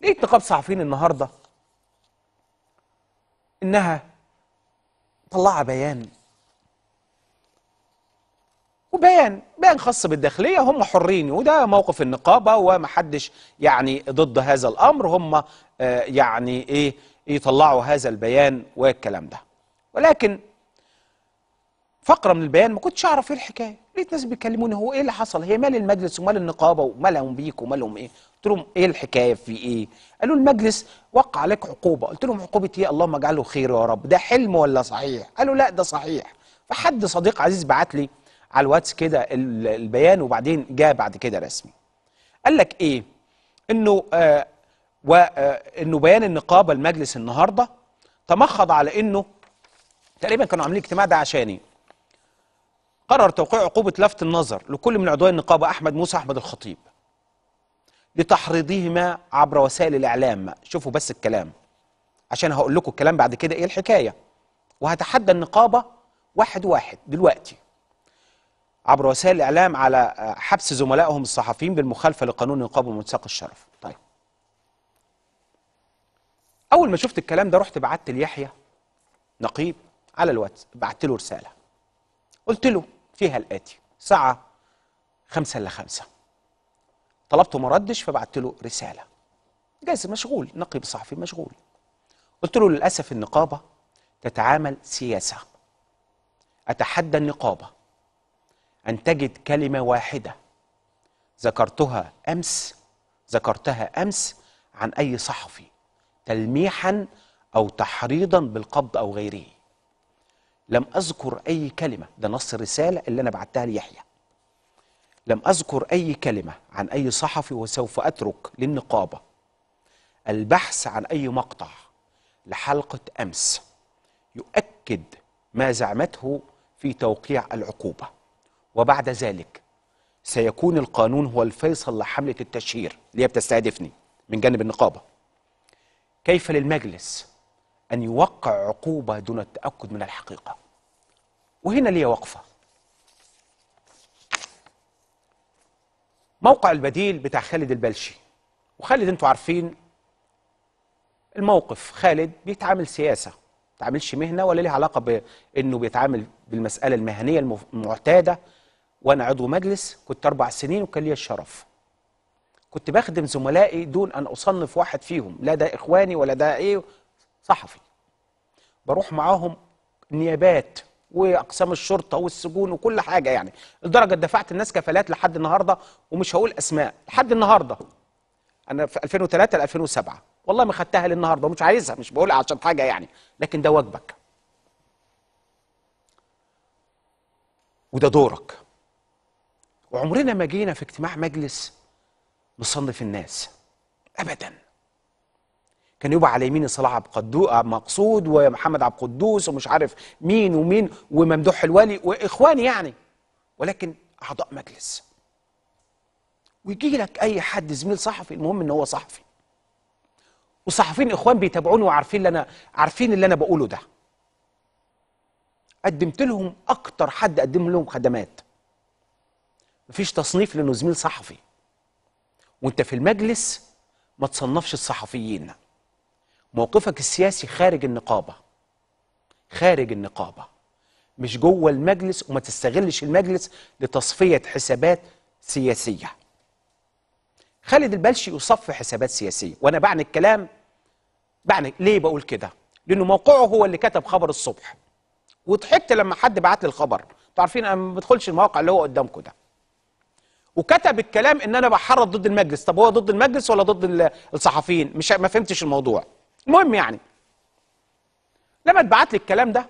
ليه انتقاب صحفيين النهارده انها طلع بيان وبيان بيان خاص بالداخليه هم حرين وده موقف النقابه ومحدش يعني ضد هذا الامر هم آه، يعني ايه يطلعوا هذا البيان والكلام ده ولكن فقره من البيان ما كنتش اعرف ايه الحكايه لقيت ناس بيكلموني هو ايه اللي حصل هي مال المجلس ومال النقابه ومالهم بيك ومالهم ايه قلت لهم ايه الحكايه في ايه قالوا المجلس وقع عليك عقوبه قلت لهم عقوبه ايه اللهم اجعله خير يا رب ده حلم ولا صحيح قالوا لا ده صحيح فحد صديق عزيز بعت لي على الواتس كده البيان وبعدين جاء بعد كده رسمي قال لك ايه انه آه وانه آه، بيان النقابه المجلس النهارده تمخض على انه تقريبا كانوا عاملين اجتماع ده عشاني قرر توقيع عقوبة لفت النظر لكل من عضوي النقابة أحمد موسى أحمد الخطيب لتحريضهما عبر وسائل الإعلام شوفوا بس الكلام عشان هقول لكم الكلام بعد كده إيه الحكاية وهتحدى النقابة واحد واحد دلوقتي عبر وسائل الإعلام على حبس زملائهم الصحفيين بالمخالفة لقانون النقابة ومتساق الشرف طيب أول ما شفت الكلام ده رحت بعتت ليحيى نقيب على الواتس بعتت له رسالة قلت له فيها الآتي ساعة خمسة إلا خمسة طلبته ما ردش فبعت له رسالة جايز مشغول نقيب صحفي مشغول قلت له للأسف النقابة تتعامل سياسة أتحدى النقابة أن تجد كلمة واحدة ذكرتها أمس ذكرتها أمس عن أي صحفي تلميحا أو تحريضا بالقبض أو غيره لم أذكر أي كلمة ده نص الرسالة اللي أنا بعتها ليحيى لم أذكر أي كلمة عن أي صحفي وسوف أترك للنقابة البحث عن أي مقطع لحلقة أمس يؤكد ما زعمته في توقيع العقوبة وبعد ذلك سيكون القانون هو الفيصل لحملة التشهير اللي هي بتستهدفني من جانب النقابة كيف للمجلس أن يوقع عقوبة دون التأكد من الحقيقة وهنا لي وقفة موقع البديل بتاع خالد البلشي وخالد انتوا عارفين الموقف خالد بيتعامل سياسة ما بيتعاملش مهنة ولا ليه علاقة بأنه بيتعامل بالمسألة المهنية المعتادة وأنا عضو مجلس كنت أربع سنين وكان لي الشرف كنت بخدم زملائي دون أن أصنف واحد فيهم لا ده إخواني ولا ده إيه صحفي بروح معاهم نيابات واقسام الشرطه والسجون وكل حاجه يعني لدرجه دفعت الناس كفالات لحد النهارده ومش هقول اسماء لحد النهارده انا في 2003 ل 2007 والله ما خدتها للنهارده ومش عايزها مش بقولها عشان حاجه يعني لكن ده واجبك وده دورك وعمرنا ما جينا في اجتماع مجلس نصنف الناس ابدا كان يبقى على يمين صلاح عبد قدو... آه، مقصود ومحمد عبد القدوس ومش عارف مين ومين وممدوح الوالي واخواني يعني ولكن اعضاء مجلس ويجي لك اي حد زميل صحفي المهم ان هو صحفي والصحفيين اخوان بيتابعوني وعارفين اللي انا عارفين اللي انا بقوله ده قدمت لهم اكتر حد قدم لهم خدمات مفيش تصنيف لانه زميل صحفي وانت في المجلس ما تصنفش الصحفيين موقفك السياسي خارج النقابه خارج النقابه مش جوه المجلس وما تستغلش المجلس لتصفيه حسابات سياسيه خالد البلشي يصفي حسابات سياسيه وانا بعني الكلام بعني ليه بقول كده لانه موقعه هو اللي كتب خبر الصبح وضحكت لما حد بعت لي الخبر عارفين انا ما بدخلش المواقع اللي هو قدامكم ده وكتب الكلام ان انا بحرض ضد المجلس طب هو ضد المجلس ولا ضد الصحفيين مش ما فهمتش الموضوع المهم يعني لما اتبعت لي الكلام ده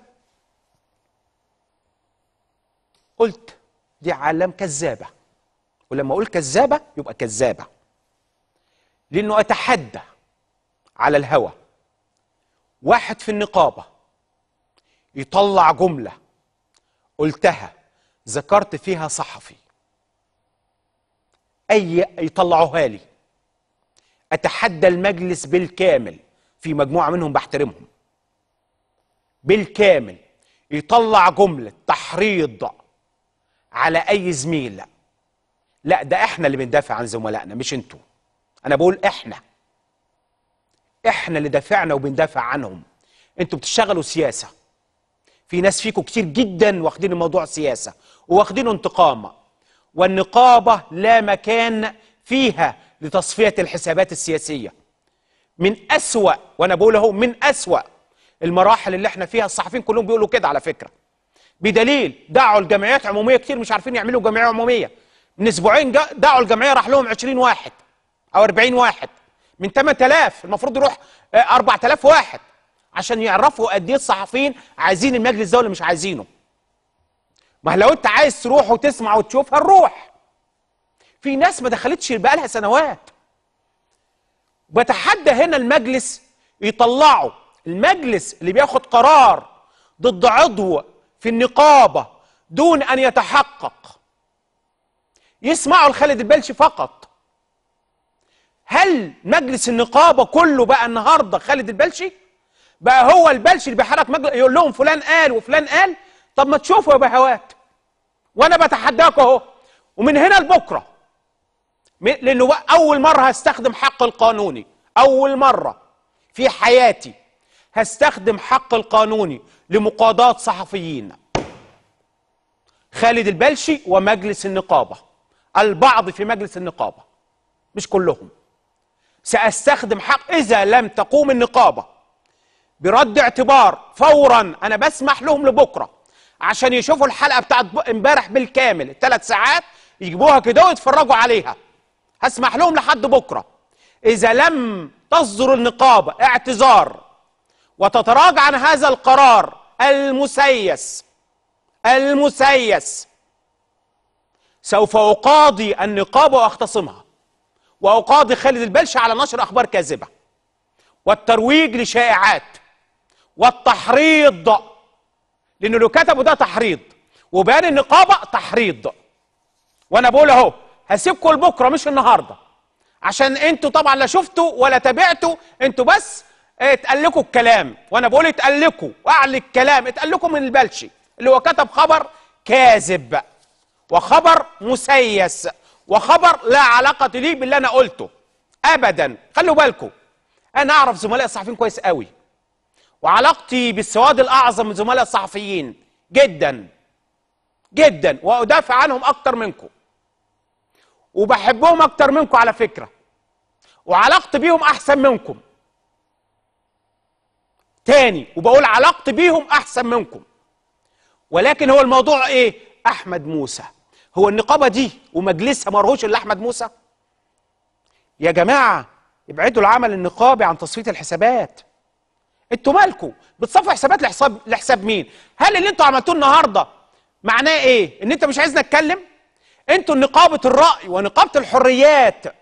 قلت دي علام كذابه ولما اقول كذابه يبقى كذابه لانه اتحدى على الهوى واحد في النقابه يطلع جمله قلتها ذكرت فيها صحفي اي يطلعوها لي اتحدى المجلس بالكامل في مجموعه منهم بحترمهم بالكامل يطلع جمله تحريض على اي زميل لا ده احنا اللي بندافع عن زملائنا مش انتوا انا بقول احنا احنا اللي دافعنا وبندافع عنهم انتوا بتشتغلوا سياسه في ناس فيكم كتير جدا واخدين الموضوع سياسه وواخدينه انتقام والنقابه لا مكان فيها لتصفيه الحسابات السياسيه من أسوأ وأنا بقول أهو من أسوأ المراحل اللي احنا فيها الصحفيين كلهم بيقولوا كده على فكرة بدليل دعوا الجمعيات عمومية كتير مش عارفين يعملوا جمعية عمومية من أسبوعين دعوا الجمعية راح لهم 20 واحد أو 40 واحد من 8000 المفروض يروح 4000 آه، واحد عشان يعرفوا قد ايه الصحفيين عايزين المجلس ده ولا مش عايزينه ما لو انت عايز تروح وتسمع وتشوفها هنروح. في ناس ما دخلتش بقالها سنوات بتحدى هنا المجلس يطلعوا المجلس اللي بياخد قرار ضد عضو في النقابة دون أن يتحقق يسمعوا لخالد البلشي فقط هل مجلس النقابة كله بقى النهاردة خالد البلشي بقى هو البلشي اللي بيحرك مجلس يقول لهم فلان قال وفلان قال طب ما تشوفوا يا بهوات وانا بتحداكم اهو ومن هنا لبكره لانه اول مره هستخدم حق القانوني اول مره في حياتي هستخدم حق القانوني لمقاضاه صحفيين خالد البلشي ومجلس النقابه البعض في مجلس النقابه مش كلهم ساستخدم حق اذا لم تقوم النقابه برد اعتبار فورا انا بسمح لهم لبكره عشان يشوفوا الحلقه بتاعت امبارح بالكامل الثلاث ساعات يجيبوها كده ويتفرجوا عليها اسمح لهم لحد بكره اذا لم تصدر النقابه اعتذار وتتراجع عن هذا القرار المسيس المسيس سوف اقاضي النقابه واختصمها واقاضي خالد البلش على نشر اخبار كاذبه والترويج لشائعات والتحريض لأنه لو كتبوا ده تحريض وبيان النقابه تحريض وانا بقول اهو هسيبكم لبكره مش النهارده عشان انتوا طبعا لا شفتوا ولا تابعتوا انتوا بس اتقال لكم الكلام وانا بقول اتقال لكم الكلام اتقال لكم من البلشي اللي هو كتب خبر كاذب وخبر مسيس وخبر لا علاقه لي باللي انا قلته ابدا خلوا بالكم انا اعرف زملاء الصحفيين كويس قوي وعلاقتي بالسواد الاعظم من زملاء الصحفيين جدا جدا وادافع عنهم اكتر منكم وبحبهم اكتر منكم على فكره وعلاقتي بيهم احسن منكم تاني وبقول علاقتي بيهم احسن منكم ولكن هو الموضوع ايه احمد موسى هو النقابه دي ومجلسها مرهوش الا احمد موسى يا جماعه ابعدوا العمل النقابي عن تصفيه الحسابات انتوا مالكوا بتصفوا حسابات لحساب لحساب مين هل اللي انتوا عملتوه النهارده معناه ايه ان انت مش عايزنا نتكلم انتوا نقابه الراي ونقابه الحريات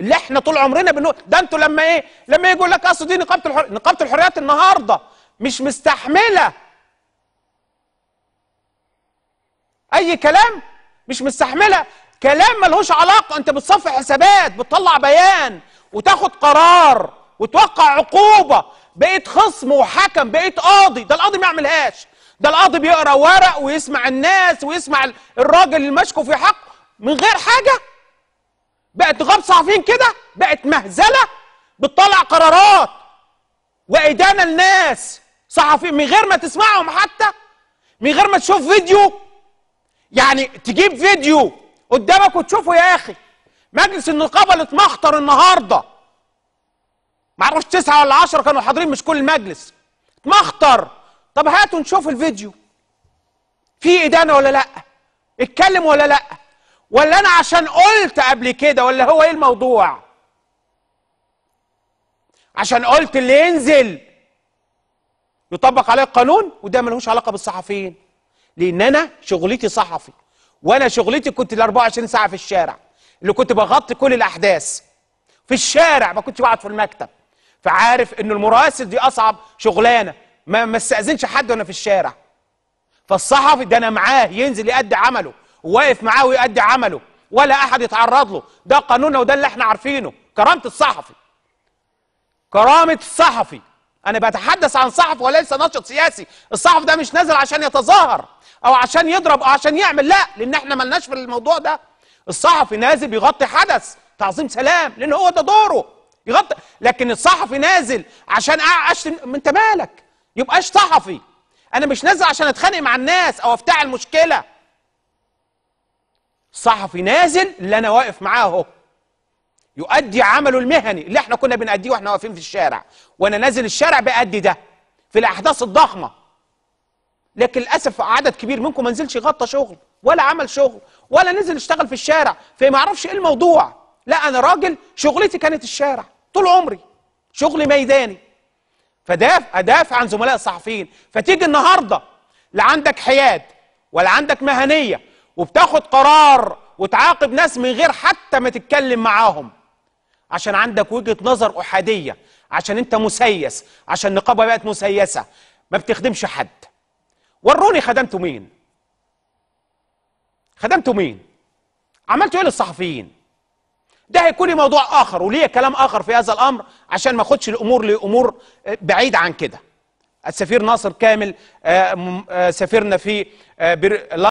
اللي احنا طول عمرنا بنقول ده انتوا لما ايه لما يجي يقول لك اصل دي نقابه الحر... نقابه الحريات النهارده مش مستحمله اي كلام مش مستحمله كلام ملهوش علاقه انت بتصفي حسابات بتطلع بيان وتاخد قرار وتوقع عقوبه بقيت خصم وحكم بقيت قاضي ده القاضي ما يعملهاش ده القاضي بيقرا ورق ويسمع الناس ويسمع الراجل المشكو في حقه من غير حاجه بقت غاب صحفيين كده بقت مهزله بتطلع قرارات وادانه لناس صحفيين من غير ما تسمعهم حتى من غير ما تشوف فيديو يعني تجيب فيديو قدامك وتشوفه يا اخي مجلس النقابه اللي اتمخطر النهارده معرفش تسعه ولا عشرة كانوا حاضرين مش كل المجلس اتمخطر طب هاتوا نشوف الفيديو في ادانه ولا لا اتكلم ولا لا ولا انا عشان قلت قبل كده ولا هو ايه الموضوع عشان قلت اللي ينزل يطبق عليه القانون وده ملهوش علاقه بالصحفيين لان انا شغلتي صحفي وانا شغلتي كنت ال 24 ساعه في الشارع اللي كنت بغطي كل الاحداث في الشارع ما كنتش بقعد في المكتب فعارف ان المراسل دي اصعب شغلانه ما ما استاذنش حد وانا في الشارع فالصحفي ده انا معاه ينزل يأدي عمله وواقف معاه ويؤدي عمله ولا احد يتعرض له ده قانوننا وده اللي احنا عارفينه كرامه الصحفي كرامه الصحفي انا بتحدث عن صحفي وليس ناشط سياسي الصحفي ده مش نازل عشان يتظاهر او عشان يضرب او عشان يعمل لا لان احنا ملناش في الموضوع ده الصحفي نازل بيغطي حدث تعظيم سلام لان هو ده دوره يغطي لكن الصحفي نازل عشان اشتم انت مالك يبقاش صحفي انا مش نازل عشان اتخانق مع الناس او افتعل مشكله صحفي نازل اللي انا واقف معاه اهو يؤدي عمله المهني اللي احنا كنا بنأديه واحنا واقفين في الشارع وانا نازل الشارع بأدي ده في الاحداث الضخمه لكن للاسف عدد كبير منكم ما نزلش يغطى شغل ولا عمل شغل ولا نزل اشتغل في الشارع فما اعرفش ايه الموضوع لا انا راجل شغلتي كانت الشارع طول عمري شغلي ميداني فدافع ادافع عن زملاء الصحفيين فتيجي النهارده لا عندك حياد ولا عندك مهنيه وبتاخد قرار وتعاقب ناس من غير حتى ما تتكلم معاهم عشان عندك وجهه نظر احاديه عشان انت مسيس عشان نقابه بقت مسيسه ما بتخدمش حد وروني خدمتوا مين خدمتوا مين عملتوا ايه للصحفيين ده هيكون لي موضوع اخر وليه كلام اخر في هذا الامر عشان ما اخدش الامور لامور آه، بعيد عن كده السفير ناصر كامل آه، آه، سفيرنا في